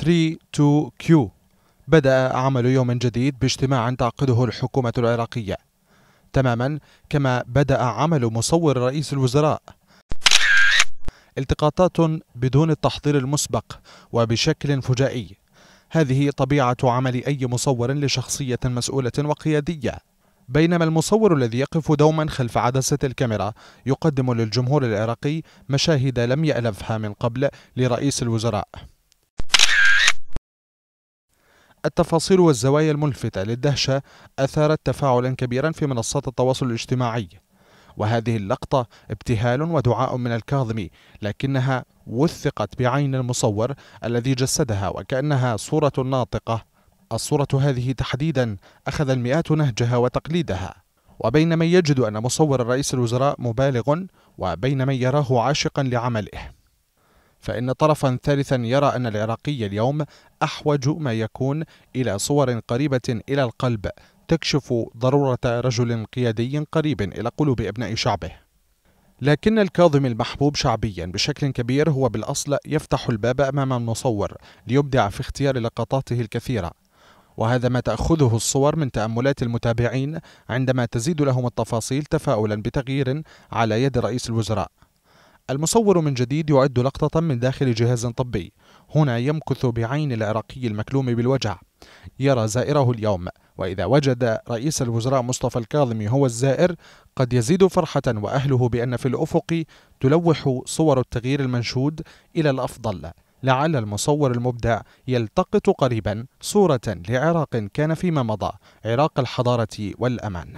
32Q بدأ عمل يوم جديد باجتماع تعقده الحكومة العراقية تماما كما بدأ عمل مصور رئيس الوزراء التقاطات بدون التحضير المسبق وبشكل فجائي هذه طبيعة عمل أي مصور لشخصية مسؤولة وقيادية بينما المصور الذي يقف دوما خلف عدسة الكاميرا يقدم للجمهور العراقي مشاهد لم يألفها من قبل لرئيس الوزراء التفاصيل والزوايا الملفتة للدهشة أثارت تفاعلا كبيرا في منصات التواصل الاجتماعي وهذه اللقطة ابتهال ودعاء من الكاظمي لكنها وثقت بعين المصور الذي جسدها وكأنها صورة ناطقة الصورة هذه تحديدا أخذ المئات نهجها وتقليدها وبين من يجد أن مصور رئيس الوزراء مبالغ وبين من يراه عاشقا لعمله فإن طرفا ثالثا يرى أن العراقي اليوم أحوج ما يكون إلى صور قريبة إلى القلب تكشف ضرورة رجل قيادي قريب إلى قلوب أبناء شعبه لكن الكاظم المحبوب شعبيا بشكل كبير هو بالأصل يفتح الباب أمام المصور ليبدع في اختيار لقطاته الكثيرة وهذا ما تأخذه الصور من تأملات المتابعين عندما تزيد لهم التفاصيل تفاؤلا بتغيير على يد رئيس الوزراء المصور من جديد يعد لقطة من داخل جهاز طبي هنا يمكث بعين العراقي المكلوم بالوجع يرى زائره اليوم وإذا وجد رئيس الوزراء مصطفى الكاظمي هو الزائر قد يزيد فرحة وأهله بأن في الأفق تلوح صور التغيير المنشود إلى الأفضل لعل المصور المبدع يلتقط قريبا صورة لعراق كان فيما مضى عراق الحضارة والأمان